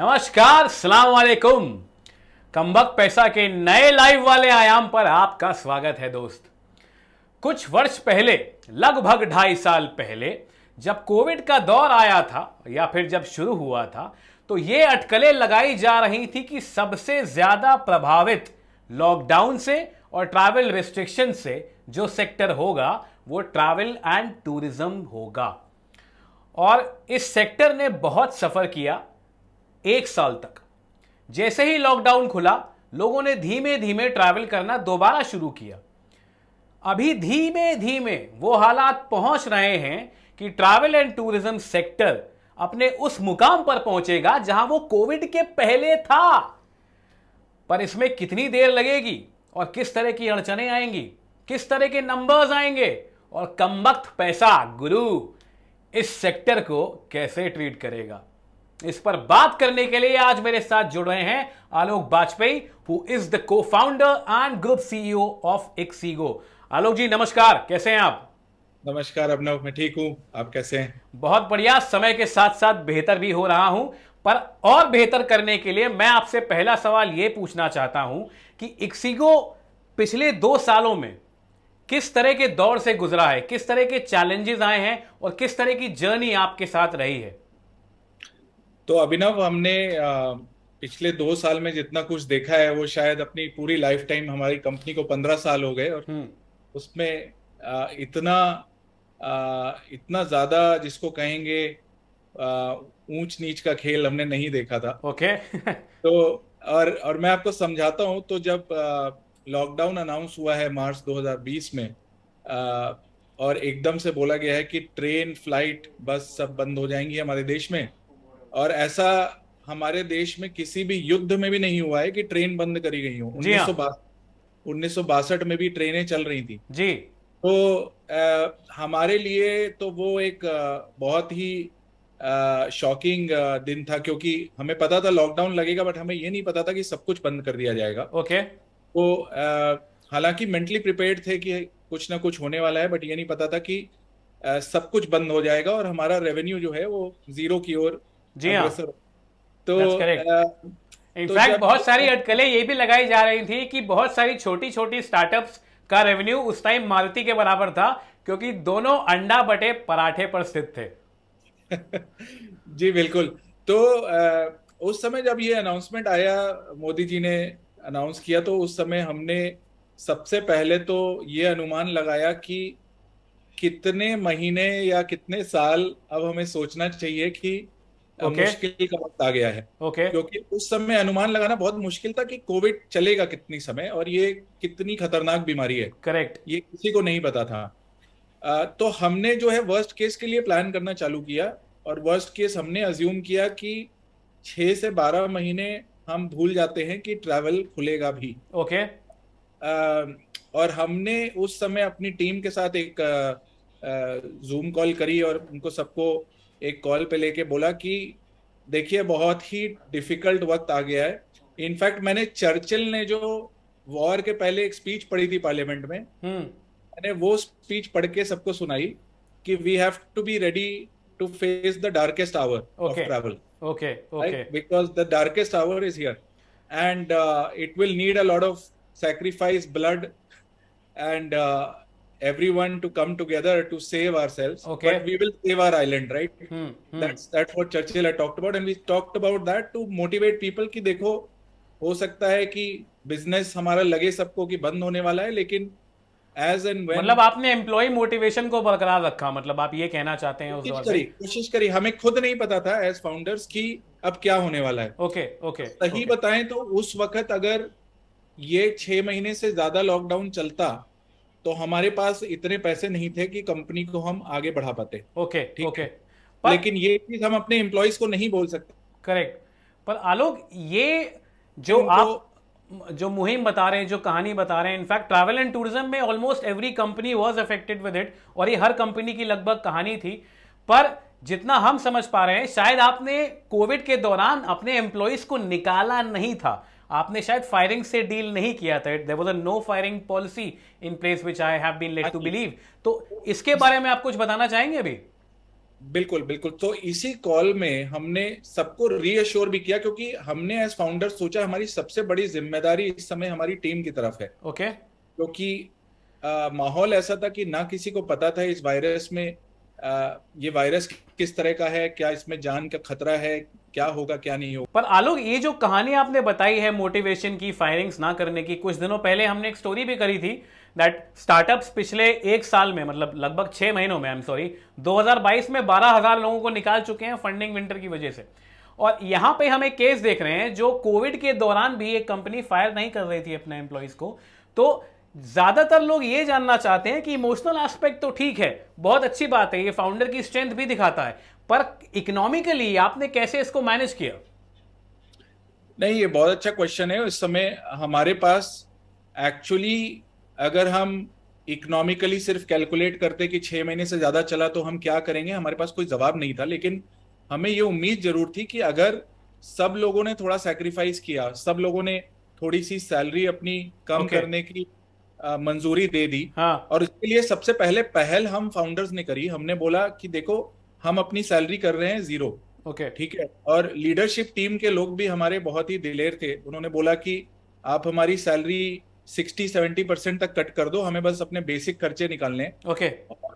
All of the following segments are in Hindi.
नमस्कार सलाम वालेकुम कमबक पैसा के नए लाइव वाले आयाम पर आपका स्वागत है दोस्त कुछ वर्ष पहले लगभग ढाई साल पहले जब कोविड का दौर आया था या फिर जब शुरू हुआ था तो ये अटकलें लगाई जा रही थी कि सबसे ज़्यादा प्रभावित लॉकडाउन से और ट्रैवल रिस्ट्रिक्शन से जो सेक्टर होगा वो ट्रैवल एंड टूरिज्म होगा और इस सेक्टर ने बहुत सफ़र किया एक साल तक जैसे ही लॉकडाउन खुला लोगों ने धीमे धीमे ट्रैवल करना दोबारा शुरू किया अभी धीमे धीमे वो हालात पहुंच रहे हैं कि ट्रैवल एंड टूरिज्म सेक्टर अपने उस मुकाम पर पहुंचेगा जहां वो कोविड के पहले था पर इसमें कितनी देर लगेगी और किस तरह की अड़चने आएंगी किस तरह के नंबर्स आएंगे और कम वक्त पैसा गुरु इस सेक्टर को कैसे ट्रीट करेगा इस पर बात करने के लिए आज मेरे साथ जुड़ रहे हैं Alok Vajpayee who is the co founder and group CEO of Ixigo Alok ji नमस्कार कैसे हैं आप नमस्कार अभिनव मैं ठीक हूं आप कैसे हैं बहुत बढ़िया समय के साथ साथ बेहतर भी हो रहा हूं पर और बेहतर करने के लिए मैं आपसे पहला सवाल ये पूछना चाहता हूं कि इक्सीगो पिछले दो सालों में किस तरह के दौर से गुजरा है किस तरह के चैलेंजेस आए हैं और किस तरह की जर्नी आपके साथ रही है तो अभिनव हमने पिछले दो साल में जितना कुछ देखा है वो शायद अपनी पूरी लाइफ टाइम हमारी कंपनी को पंद्रह साल हो गए और हम्म। उसमें इतना इतना ज्यादा जिसको कहेंगे ऊंच नीच का खेल हमने नहीं देखा था ओके okay. तो और और मैं आपको समझाता हूँ तो जब लॉकडाउन अनाउंस हुआ है मार्च 2020 में आ, और एकदम से बोला गया है कि ट्रेन फ्लाइट बस सब बंद हो जाएंगी हमारे देश में और ऐसा हमारे देश में किसी भी युद्ध में भी नहीं हुआ है कि ट्रेन बंद करी गई हो हाँ। उन्नीस सौ बासठ में भी ट्रेनें चल रही थी जी तो आ, हमारे लिए तो वो एक बहुत ही शॉकिंग दिन था क्योंकि हमें पता था लॉकडाउन लगेगा बट हमें ये नहीं पता था कि सब कुछ बंद कर दिया जाएगा ओके तो हालांकि मेंटली प्रिपेयर्ड थे कि कुछ ना कुछ होने वाला है बट ये नहीं पता था कि आ, सब कुछ बंद हो जाएगा और हमारा रेवेन्यू जो है वो जीरो की ओर जी हाँ तो इनफैक्ट तो बहुत सारी अटकलें ये भी लगाई जा रही थी कि बहुत सारी छोटी छोटी स्टार्टअप्स का रेवेन्यू उस टाइम मालती के बराबर था क्योंकि दोनों अंडा बटे पराठे पर स्थित थे जी बिल्कुल तो उस समय जब ये अनाउंसमेंट आया मोदी जी ने अनाउंस किया तो उस समय हमने सबसे पहले तो ये अनुमान लगाया कि कितने महीने या कितने साल अब हमें सोचना चाहिए कि okay. मुश्किल का वक्त आ गया है okay. क्योंकि उस समय अनुमान लगाना बहुत मुश्किल था कि कोविड चलेगा कितनी समय और ये कितनी खतरनाक बीमारी है करेक्ट ये किसी को नहीं पता था आ, तो हमने जो है वर्स्ट केस के लिए प्लान करना चालू किया और वर्स्ट केस हमने अज्यूम किया कि छह से बारह महीने हम भूल जाते हैं कि ट्रैवल खुलेगा भी ओके okay. और हमने उस समय अपनी टीम के साथ एक आ, जूम कॉल करी और उनको सबको एक कॉल पे लेके बोला कि देखिए बहुत ही डिफिकल्ट वक्त आ गया है इनफैक्ट मैंने चर्चिल ने जो वॉर के पहले एक स्पीच पढ़ी थी पार्लियामेंट में हम्म। मैंने वो स्पीच पढ़ के सबको सुनाई कि we have to be ready to face the darkest hour of travel okay okay because the darkest hour is here and it will need a lot of sacrifice blood and everyone to come together to save ourselves okay but we will save our island right hmm, hmm. that's that's what churchill had talked about and we talked about that to motivate people ki dekho देखो हो सकता है कि बिजनेस हमारा लगे सबको कि बंद होने वाला है लेकिन एज एंड मतलब आपने एम्प्लॉय मोटिवेशन को बरकरार रखा मतलब आप ये कहना चाहते हैं उस करी कोशिश करी हमें खुद नहीं पता था as founders की अब क्या होने वाला है ओके ओके सही बताएं तो उस वक्त अगर ये छह महीने से ज्यादा लॉकडाउन चलता तो हमारे पास इतने पैसे नहीं थे कि कंपनी को हम आगे बढ़ा पाते ओके ठीक ओके पर... लेकिन ये चीज हम अपने एम्प्लॉयज को नहीं बोल सकते करेक्ट पर आलोक ये जो आप जो मुहिम बता रहे हैं जो कहानी बता रहे हैं इनफैक्ट ट्रैवल एंड टूरिज्म में almost every company was affected with it और ये हर कंपनी की लगभग कहानी थी पर जितना हम समझ पा रहे हैं शायद आपने कोविड के दौरान अपने एम्प्लॉयज को निकाला नहीं था आपने शायद फायरिंग से डील नहीं किया था there was a no firing policy in place which I have been led to believe तो इसके बारे में आप कुछ बताना चाहेंगे अभी बिल्कुल बिल्कुल तो इसी कॉल में हमने सबको रीअश्योर भी किया क्योंकि हमने एज फाउंडर सोचा हमारी सबसे बड़ी जिम्मेदारी इस समय हमारी टीम की तरफ है ओके okay. क्योंकि आ, माहौल ऐसा था कि ना किसी को पता था इस वायरस में आ, ये वायरस किस तरह का है क्या इसमें जान का खतरा है क्या होगा क्या नहीं होगा पर आलोक ये जो कहानी आपने बताई है मोटिवेशन की फायरिंग्स ना करने की कुछ दिनों पहले हमने एक स्टोरी भी करी थी दैट स्टार्टअप्स पिछले एक साल में मतलब लगभग छह महीनों में आई एम सॉरी 2022 में बारह हजार लोगों को निकाल चुके हैं फंडिंग विंटर की वजह से और यहां पे हम एक केस देख रहे हैं जो कोविड के दौरान भी एक कंपनी फायर नहीं कर रही थी अपने एम्प्लॉयज़ को तो ज़्यादातर लोग ये जानना चाहते हैं कि इमोशनल एस्पेक्ट तो ठीक है बहुत अच्छी बात है ये फाउंडर की स्ट्रेंथ भी दिखाता है पर इकोनॉमिकली आपने कैसे इसको मैनेज किया नहीं ये बहुत अच्छा क्वेश्चन है इस समय हमारे पास एक्चुअली अगर हम इकोनॉमिकली सिर्फ कैलकुलेट करते कि छह महीने से ज़्यादा चला तो हम क्या करेंगे हमारे पास कोई जवाब नहीं था लेकिन हमें ये उम्मीद जरूर थी कि अगर सब लोगों ने थोड़ा सेक्रीफाइस किया सब लोगों ने थोड़ी सी सैलरी अपनी कम okay. करने की मंजूरी दे दी हाँ. और इसके लिए सबसे पहले पहल हम फाउंडर्स ने करी हमने बोला कि देखो हम अपनी सैलरी कर रहे हैं जीरो ओके okay. ठीक है और लीडरशिप टीम के लोग भी हमारे बहुत ही दिलेर थे उन्होंने बोला कि आप हमारी सैलरी सिक्सटी सेवेंटी परसेंट तक कट कर दो हमें बस अपने बेसिक खर्चे निकालने ओके okay.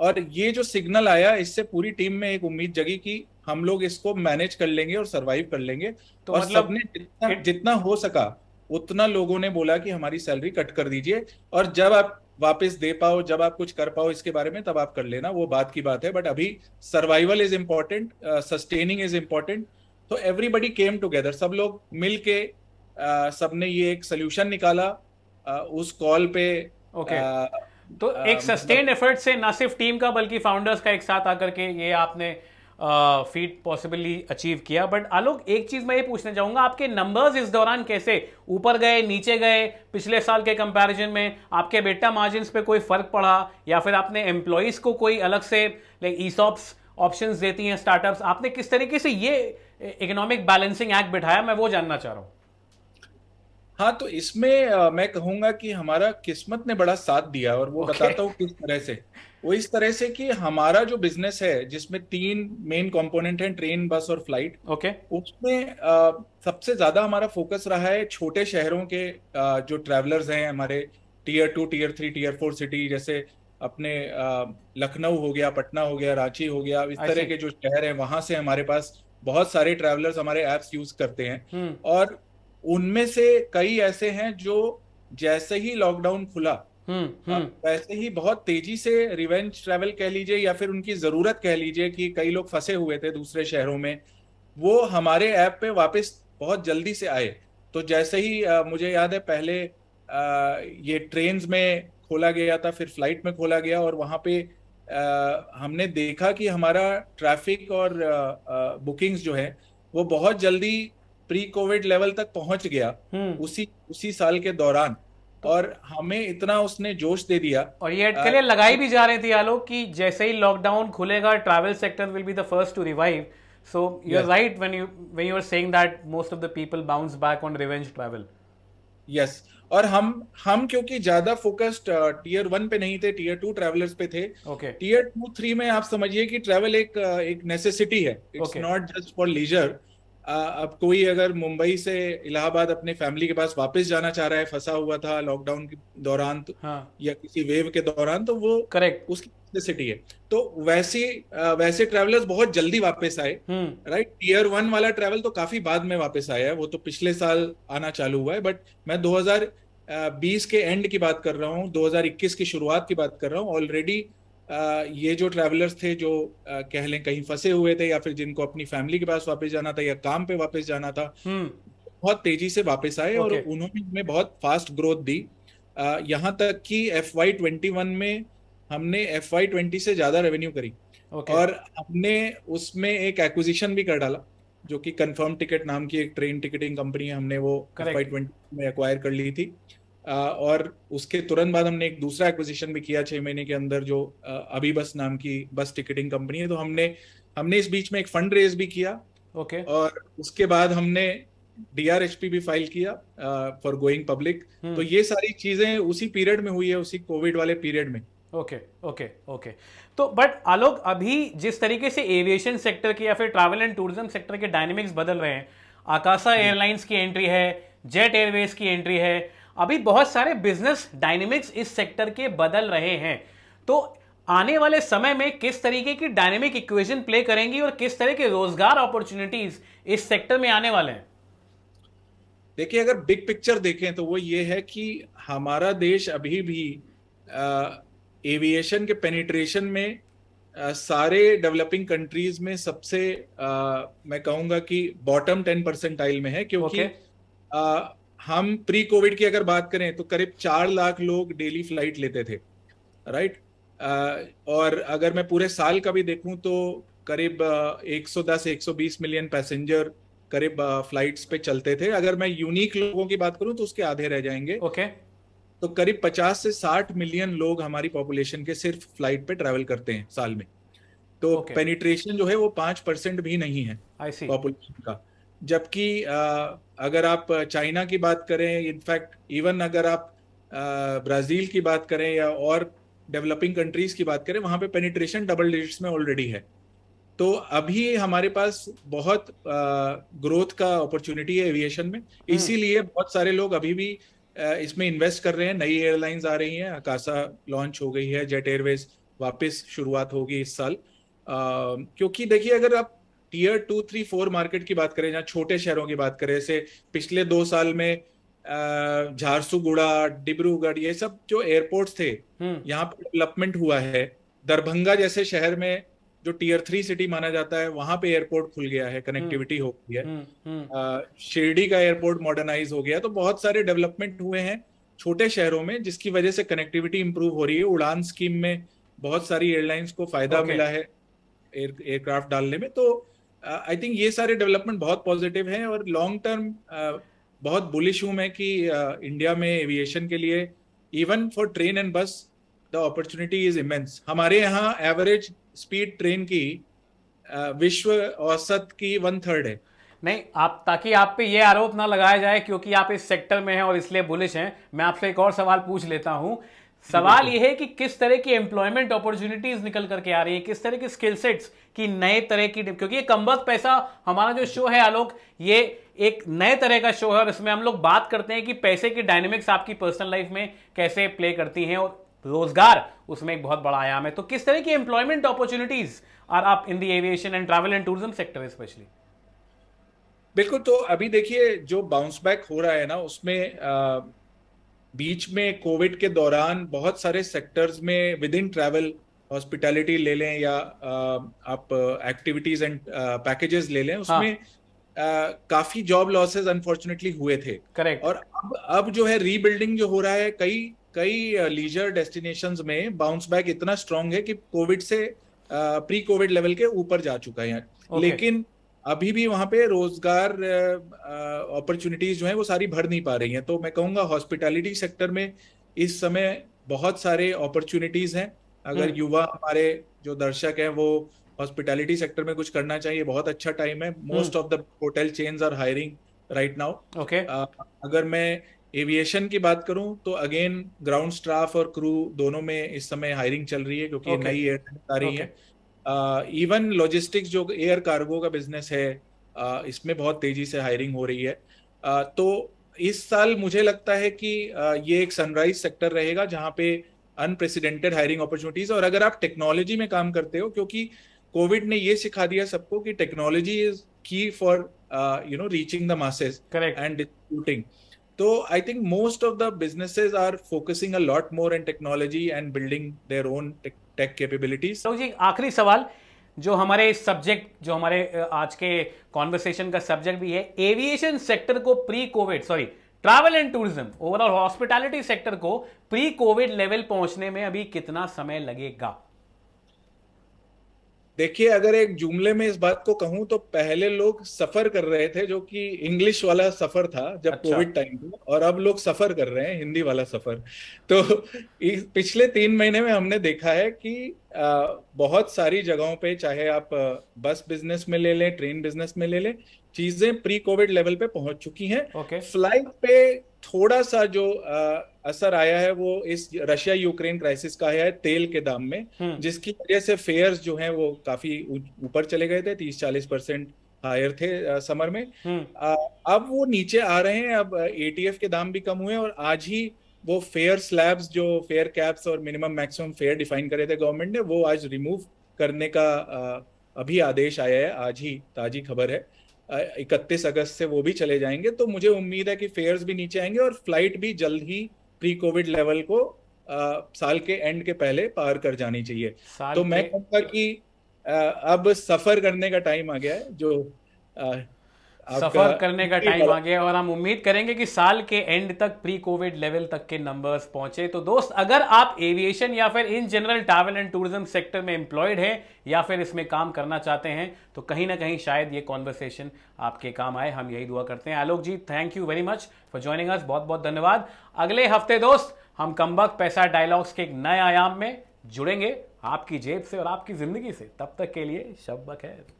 और ये जो सिग्नल आया इससे पूरी टीम में एक उम्मीद जगी कि हम लोग इसको मैनेज कर लेंगे और सरवाइव कर लेंगे तो और मतलब सबने जितना, जितना हो सका उतना लोगों ने बोला कि हमारी सैलरी कट कर दीजिए और जब आप वापस दे पाओ जब आप कुछ कर पाओ इसके बारे में तब आप कर लेना वो बात की बात है बट अभी survival is important sustaining is important तो एवरीबडी केम टुगेदर सब लोग मिल के uh, सबने ये एक सोल्यूशन निकाला uh, उस कॉल पे okay. uh, तो एक सस्टेन uh, एफर्ट से ना सिर्फ टीम का बल्कि फाउंडर्स का एक साथ आकर के ये आपने फीट पॉसिबली अचीव किया बट आलोक एक चीज मैं ये पूछना चाहूंगा आपके नंबर्स इस दौरान कैसे ऊपर गए नीचे गए पिछले साल के कंपैरिजन में आपके बेटा मार्जिन पे कोई फर्क पड़ा या फिर आपने एम्प्लॉयज को कोई अलग से लाइक ईसॉप्स ऑप्शंस देती हैं स्टार्टअप्स आपने किस तरीके से ये इकोनॉमिक बैलेंसिंग एक्ट बिठाया मैं वो जानना चाह रहा हूँ हाँ तो इसमें मैं कहूंगा कि हमारा किस्मत ने बड़ा साथ दिया और वो okay. बताता हूँ किस तरह से वो इस तरह से कि हमारा जो बिजनेस है जिसमें तीन मेन कंपोनेंट हैं ट्रेन बस और फ्लाइट ओके okay. उसमें सबसे ज्यादा हमारा फोकस रहा है छोटे शहरों के आ, जो ट्रेवलर्स हैं हमारे tier two tier three tier four city जैसे अपने लखनऊ हो गया पटना हो गया रांची हो गया इस तरह के जो शहर हैं वहां से हमारे पास बहुत सारे ट्रैवलर्स हमारे ऐप्स यूज करते हैं हुँ. हम्म। और उनमें से कई ऐसे हैं जो जैसे ही लॉकडाउन खुला हम्म, हम्म। वैसे ही बहुत तेजी से रिवेंज ट्रेवल कह लीजिए या फिर उनकी जरूरत कह लीजिए कि कई लोग फंसे हुए थे दूसरे शहरों में वो हमारे ऐप पे वापस बहुत जल्दी से आए तो जैसे ही आ, मुझे याद है पहले आ, ये ट्रेन में खोला गया था फिर फ्लाइट में खोला गया और वहां पे आ, हमने देखा कि हमारा ट्रैफिक और बुकिंग्स जो है वो बहुत जल्दी प्री कोविड लेवल तक पहुंच गया हम्म। उसी उसी साल के दौरान तो- और हमें इतना उसने जोश दे दिया और ये अटकलें लगाई भी जा रही थी आलोक कि जैसे ही लॉकडाउन खुलेगा travel sector will be the first to revive so you are right when you when you are saying that most of the people bounce back on revenge travel yes और हम हम क्योंकि ज्यादा फोकस्ड टीयर वन पे नहीं थे टीयर टू ट्रेवलर्स पे थे टीयर टू थ्री में आप समझिए कि ट्रेवल एक एक नेसेसिटी है it's not just for leisure अब कोई अगर मुंबई से इलाहाबाद अपने फैमिली के पास वापस जाना चाह रहा है फंसा हुआ था लॉकडाउन के दौरान तो, हाँ. या किसी वेव के दौरान तो वो करेक्ट उसकी सिटी है तो वैसे वैसे ट्रेवलर्स बहुत जल्दी वापस आए राइट टीयर वन वाला ट्रेवल तो काफी बाद में वापस आया है वो तो पिछले साल आना चालू हुआ है बट मैं 2020 के एंड की बात कर रहा हूँ 2021 की शुरुआत की बात कर रहा हूँ ऑलरेडी ये जो ट्रैवलर्स थे जो कह लें कहीं फंसे हुए थे या फिर जिनको अपनी फैमिली के पास वापस जाना था या काम पे वापस जाना था हम्म। बहुत तेजी से वापस आए और उन्होंने हमें बहुत फास्ट ग्रोथ दी यहाँ तक कि एफ वाई ट्वेंटी वन में हमने एफ वाई ट्वेंटी से ज्यादा रेवेन्यू करी okay. और हमने उसमें एक एक्विजिशन भी कर डाला जो कि कंफर्म टिकट नाम की एक ट्रेन टिकटिंग कंपनी है हमने वो एफ वाई ट्वेंटी में एक्वायर कर ली थी और उसके तुरंत बाद हमने एक दूसरा एक्विजिशन भी किया छह महीने के अंदर जो अभी बस नाम की बस टिकटिंग कंपनी है तो हमने हमने इस बीच में एक फंड रेज भी किया ओके okay. और उसके बाद हमने डीआरएचपी भी फाइल किया फॉर गोइंग पब्लिक तो ये सारी चीजें उसी पीरियड में हुई है उसी कोविड वाले पीरियड में ओके ओके ओके तो बट आलोक अभी जिस तरीके से एविएशन सेक्टर के या फिर ट्रैवल एंड टूरिज्म सेक्टर के डायनेमिक्स बदल रहे हैं आकाशा एयरलाइंस हम्म। की एंट्री है जेट एयरवेज की एंट्री है अभी बहुत सारे बिजनेस डायनेमिक्स इस सेक्टर के बदल रहे हैं तो आने वाले समय में किस तरीके की डायनेमिक इक्वेशन प्ले करेंगी और किस तरह के रोजगार अपॉर्चुनिटीज इस सेक्टर में आने वाले हैं देखिए अगर बिग पिक्चर देखें तो वो ये है कि हमारा देश अभी भी एविएशन के पेनिट्रेशन में आ, सारे डेवलपिंग कंट्रीज में सबसे आ, मैं कहूंगा कि बॉटम टेन परसेंटाइल में है क्योंकि okay. हम प्री कोविड की अगर बात करें तो करीब चार लाख लोग डेली फ्लाइट लेते थे राइट और अगर मैं पूरे साल का भी देखूं तो करीब 110-120 मिलियन पैसेंजर करीब फ्लाइट्स पे चलते थे अगर मैं यूनिक लोगों की बात करूं तो उसके आधे रह जाएंगे ओके तो करीब 50 से 60 मिलियन लोग हमारी पॉपुलेशन के सिर्फ फ्लाइट पे ट्रैवल करते हैं साल में तो पेनिट्रेशन okay. जो है वो पांच परसेंट भी नहीं है पॉपुलेशन का जबकि अगर आप चाइना की बात करें इनफैक्ट इवन अगर आप ब्राज़ील की बात करें या और डेवलपिंग कंट्रीज़ की बात करें वहाँ पे पेनिट्रेशन डबल डिजिट्स में ऑलरेडी है तो अभी हमारे पास बहुत ग्रोथ का अपॉर्चुनिटी है एविएशन में हम्म। इसीलिए बहुत सारे लोग अभी भी इसमें इन्वेस्ट कर रहे हैं नई एयरलाइंस आ रही हैं अकासा लॉन्च हो गई है जेट एयरवेज वापस शुरुआत होगी इस साल आ, क्योंकि देखिए अगर आप tier two three four market की बात करें जहाँ छोटे शहरों की बात करें जैसे पिछले दो साल में झारसुगुड़ा डिब्रूगढ़ ये सब जो एयरपोर्ट्स थे हम्म। यहाँ पर डेवलपमेंट हुआ है दरभंगा जैसे शहर में जो टीयर थ्री सिटी माना जाता है वहां पे एयरपोर्ट खुल गया है कनेक्टिविटी हम्म। हो गई है हम्म, शिरडी का एयरपोर्ट मॉडर्नाइज हो गया तो बहुत सारे डेवलपमेंट हुए हैं छोटे शहरों में जिसकी वजह से कनेक्टिविटी इंप्रूव हो रही है उड़ान स्कीम में बहुत सारी एयरलाइंस को फायदा okay. मिला है एयरक्राफ्ट डालने में तो आई uh, थिंक ये सारे डेवलपमेंट बहुत पॉजिटिव हैं और लॉन्ग टर्म uh, बहुत बुलिश हूँ मैं कि इंडिया uh, में एविएशन के लिए even for train and bus the opportunity is immense हमारे यहाँ एवरेज स्पीड ट्रेन की विश्व औसत की वन थर्ड है नहीं आप ताकि आप पे ये आरोप ना लगाया जाए क्योंकि आप इस सेक्टर में हैं और इसलिए बुलिश हैं मैं आपसे एक और सवाल पूछ लेता हूं सवाल यह है कि किस तरह की एम्प्लॉयमेंट अपॉर्चुनिटीज निकल करके आ रही है किस तरह की स्किल सेट्स की नए तरह की क्योंकि ये कमबख्त पैसा हमारा जो शो है आलोक ये एक नए तरह का शो है और इसमें हम लोग बात करते हैं कि पैसे की डायनेमिक्स आपकी पर्सनल लाइफ में कैसे प्ले करती हैं और रोजगार उसमें एक बहुत बड़ा आयाम है तो किस तरह की employment opportunities are up in the aviation and travel and tourism sector specially बिल्कुल तो अभी देखिए जो बाउंस बैक हो रहा है ना उसमें आ... बीच में कोविड के दौरान बहुत सारे सेक्टर्स में विद इन ट्रैवल हॉस्पिटैलिटी ले लें या आप एक्टिविटीज एंड पैकेजेस ले लें उसमें Uh, काफी जॉब लॉसेस अनफॉर्चुनेटली हुए थे करेक्ट और अब अब जो है रीबिल्डिंग जो हो रहा है कई कई लीजर डेस्टिनेशन में बाउंस बैक इतना स्ट्रांग है कि कोविड से प्री कोविड लेवल के ऊपर जा चुका है okay. लेकिन अभी भी वहाँ पे रोजगार अपॉर्चुनिटीज जो है वो सारी भर नहीं पा रही हैं तो मैं कहूँगा हॉस्पिटैलिटी सेक्टर में इस समय बहुत सारे अपॉर्चुनिटीज हैं अगर हम्म। युवा हमारे जो दर्शक हैं वो हॉस्पिटैलिटी सेक्टर में कुछ करना चाहिए बहुत अच्छा टाइम है most of the hotel chains are hiring right now okay अगर मैं एविएशन की बात करूं तो अगेन ग्राउंड स्टाफ और क्रू दोनों में इस समय हायरिंग चल रही है क्योंकि okay. नई एयरलाइन आ रही okay. है इवन लॉजिस्टिक्स जो एयर कार्गो का बिजनेस है uh, इसमें बहुत तेजी से हायरिंग हो रही है uh, तो इस साल मुझे लगता है कि uh, ये एक सनराइज सेक्टर रहेगा जहाँ पे अनप्रेसिडेंटेड हायरिंग अपॉर्चुनिटीज और अगर आप टेक्नोलॉजी में काम करते हो क्योंकि कोविड ने ये सिखा दिया सबको कि technology is key for you know reaching the masses and distributing तो I think most of the businesses are focusing a lot more in technology and building their own tech तो जी आखिरी सवाल जो हमारे सब्जेक्ट जो हमारे आज के कॉन्वर्सेशन का सब्जेक्ट भी है एविएशन सेक्टर को pre Covid sorry travel and tourism overall hospitality sector को प्री कोविड लेवल पहुंचने में अभी कितना समय लगेगा देखिए अगर एक जुमले में इस बात को कहूं तो पहले लोग सफर कर रहे थे जो कि इंग्लिश वाला सफर था जब अच्छा। कोविड टाइम था और अब लोग सफर कर रहे हैं हिंदी वाला सफर तो इस पिछले तीन महीने में हमने देखा है कि बहुत सारी जगहों पे चाहे आप बस बिजनेस में ले लें ट्रेन बिजनेस में ले लें चीजें प्री कोविड लेवल पे पहुंच चुकी हैं फ्लाइट पे थोड़ा सा जो आ, असर आया है वो इस रशिया यूक्रेन क्राइसिस का है तेल के दाम में हम्म। जिसकी वजह से फेयर्स जो है वो काफी ऊपर चले गए थे तीस चालीस परसेंट हायर थे समर में आ, हम्म। अब वो नीचे आ रहे हैं अब एटीएफ के दाम भी कम हुए और आज ही वो फेयर स्लैब्स जो फेयर कैप्स और मिनिमम मैक्सिमम फेयर डिफाइन करे थे गवर्नमेंट ने वो आज रिमूव करने का अभी आदेश आया है आज ही ताजी खबर है इकतीस अगस्त से वो भी चले जाएंगे तो मुझे उम्मीद है कि फेयर्स भी नीचे आएंगे और फ्लाइट भी जल्द ही प्री कोविड लेवल को आ, साल के एंड के पहले पार कर जानी चाहिए तो मैं कहूँगा कि आ, अब सफर करने का टाइम आ गया है जो सफर करने का टाइम आ गया और हम उम्मीद करेंगे कि साल के एंड तक प्री कोविड लेवल तक के नंबर्स पहुंचे तो दोस्त अगर आप एविएशन या फिर in general travel and tourism sector में एम्प्लॉयड हैं या फिर इसमें काम करना चाहते हैं तो कहीं ना कहीं शायद ये कॉन्वर्सेशन आपके काम आए हम यही दुआ करते हैं Alok ji thank you very much for joining us बहुत बहुत धन्यवाद अगले हफ्ते दोस्त हम कमबक पैसा डायलॉग्स के एक नए आयाम में जुड़ेंगे आपकी जेब से और आपकी जिंदगी से तब तक के लिए शब्द है